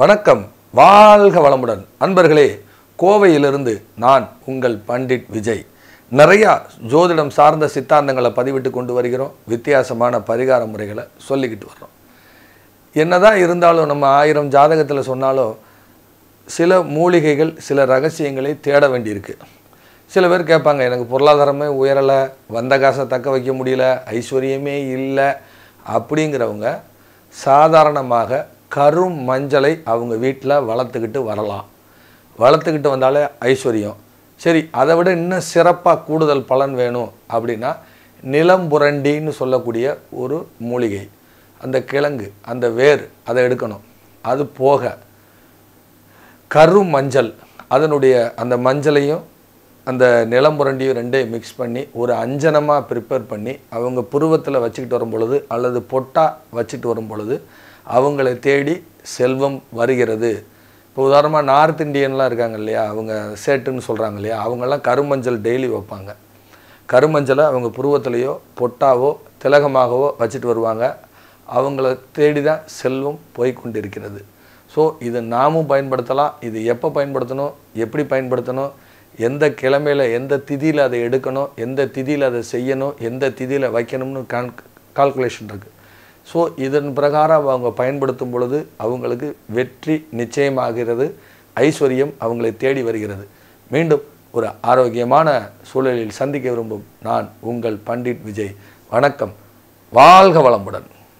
வணக்கம் வாழ்க வளமுடன் அன்பர்களே கோவையிலிருந்து நான் உங்கள் பண்டிட் விஜய் நிறையா ஜோதிடம் சார்ந்த சித்தாந்தங்களை பதிவிட்டு கொண்டு வருகிறோம் வித்தியாசமான பரிகார முறைகளை சொல்லிக்கிட்டு வர்றோம் என்னதான் இருந்தாலும் நம்ம ஆயிரம் ஜாதகத்தில் சொன்னாலும் சில மூலிகைகள் சில ரகசியங்களை தேட வேண்டியிருக்கு சில பேர் கேட்பாங்க எனக்கு பொருளாதாரமே உயரலை வந்த காசை தக்க வைக்க முடியல ஐஸ்வர்யமே இல்லை அப்படிங்கிறவங்க சாதாரணமாக கரும் மஞ்சளை அவங்க வீட்டில் வளர்த்துக்கிட்டு வரலாம் வளர்த்துக்கிட்டு வந்தாலே ஐஸ்வர்யம் சரி அதை விட இன்னும் சிறப்பாக கூடுதல் பலன் வேணும் அப்படின்னா நிலம் புரண்டின்னு சொல்லக்கூடிய ஒரு மூலிகை அந்த கிழங்கு அந்த வேர் அதை எடுக்கணும் அது போக கரும் மஞ்சள் அதனுடைய அந்த மஞ்சளையும் அந்த நிலம் புரண்டியும் ரெண்டையும் மிக்ஸ் பண்ணி ஒரு அஞ்சனமாக ப்ரிப்பேர் பண்ணி அவங்க புருவத்தில் வச்சுக்கிட்டு வரும் பொழுது அல்லது பொட்டாக வச்சுட்டு வரும் பொழுது அவங்களை தேடி செல்வம் வருகிறது இப்போ உதாரணமாக நார்த் இண்டியன்லாம் இருக்காங்க இல்லையா அவங்க சேட்டுன்னு சொல்கிறாங்க இல்லையா அவங்கெல்லாம் கருமஞ்சள் டெய்லி வைப்பாங்க கருமஞ்சளை அவங்க புருவத்திலையோ பொட்டாவோ திலகமாகவோ வச்சுட்டு வருவாங்க அவங்கள தேடி தான் செல்வம் போய்கொண்டிருக்கிறது இருக்கிறது ஸோ இது நாமும் பயன்படுத்தலாம் இது எப்போ பயன்படுத்தணும் எப்படி பயன்படுத்தணும் எந்த கிழமையில் எந்த திதியில் அதை எடுக்கணும் எந்த திதியில் அதை செய்யணும் எந்த திதியில் வைக்கணும்னு கான் கால்குலேஷன் இருக்குது ஸோ இதன் பிரகாரம் அவங்க பயன்படுத்தும் பொழுது அவங்களுக்கு வெற்றி நிச்சயமாகிறது ஐஸ்வர்யம் அவங்களை தேடி வருகிறது மீண்டும் ஒரு ஆரோக்கியமான சூழலில் சந்திக்க விரும்பும் நான் உங்கள் பண்டிட் விஜய் வணக்கம் வாழ்க வளமுடன்